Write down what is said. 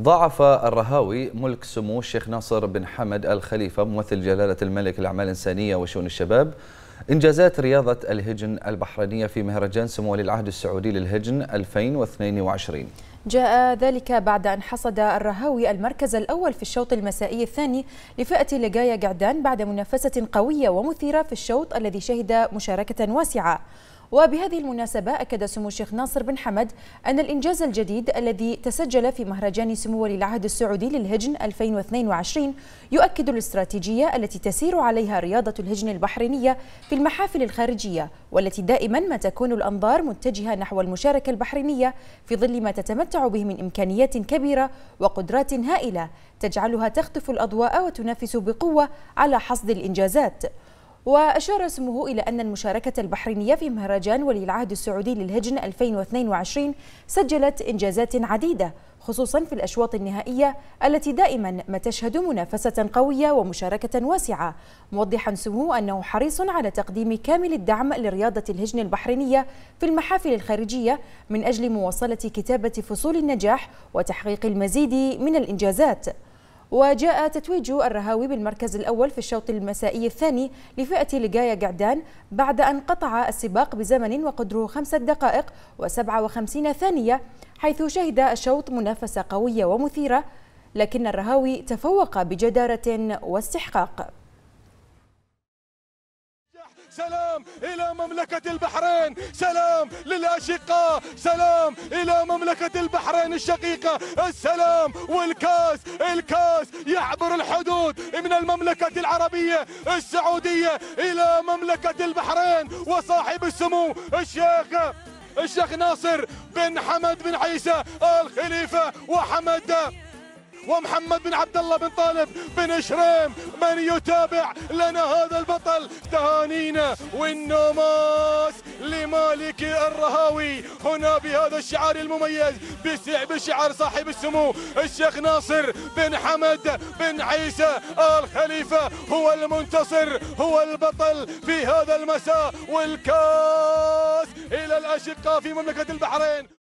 ضاعف الرهاوي ملك سمو الشيخ ناصر بن حمد الخليفة ممثل جلالة الملك للأعمال الإنسانية وشؤون الشباب إنجازات رياضة الهجن البحرينية في مهرجان سمو ولي العهد السعودي للهجن 2022 جاء ذلك بعد أن حصد الرهاوي المركز الأول في الشوط المسائي الثاني لفئة لقايا قعدان بعد منافسة قوية ومثيرة في الشوط الذي شهد مشاركة واسعة وبهذه المناسبة أكد سمو الشيخ ناصر بن حمد أن الإنجاز الجديد الذي تسجل في مهرجان سمو ولي العهد السعودي للهجن 2022 يؤكد الاستراتيجية التي تسير عليها رياضة الهجن البحرينية في المحافل الخارجية والتي دائما ما تكون الأنظار متجهة نحو المشاركة البحرينية في ظل ما تتمتع به من إمكانيات كبيرة وقدرات هائلة تجعلها تخطف الأضواء وتنافس بقوة على حصد الإنجازات وأشار سموه إلى أن المشاركة البحرينية في مهرجان ولي العهد السعودي للهجن 2022 سجلت إنجازات عديدة خصوصا في الأشواط النهائية التي دائما ما تشهد منافسة قوية ومشاركة واسعة موضحا سموه أنه حريص على تقديم كامل الدعم لرياضة الهجن البحرينية في المحافل الخارجية من أجل مواصلة كتابة فصول النجاح وتحقيق المزيد من الإنجازات وجاء تتويج الرهاوي بالمركز الأول في الشوط المسائي الثاني لفئة لجايا قعدان بعد أن قطع السباق بزمن وقدره خمسة دقائق و57 ثانية حيث شهد الشوط منافسة قوية ومثيرة لكن الرهاوي تفوق بجدارة واستحقاق سلام إلى مملكة البحرين سلام للأشقاء سلام إلى مملكة البحرين الشقيقة السلام والكاس الكاس يعبر الحدود من المملكة العربية السعودية إلى مملكة البحرين وصاحب السمو الشيخ الشيخ ناصر بن حمد بن عيسى الخليفة وحمد ومحمد بن عبد الله بن طالب بن شريم من يتابع لنا هذا البطل تهانينا والنوماس لمالك الرهاوي هنا بهذا الشعار المميز بشعار صاحب السمو الشيخ ناصر بن حمد بن عيسى آل خليفة هو المنتصر هو البطل في هذا المساء والكاس إلى الأشقاء في مملكة البحرين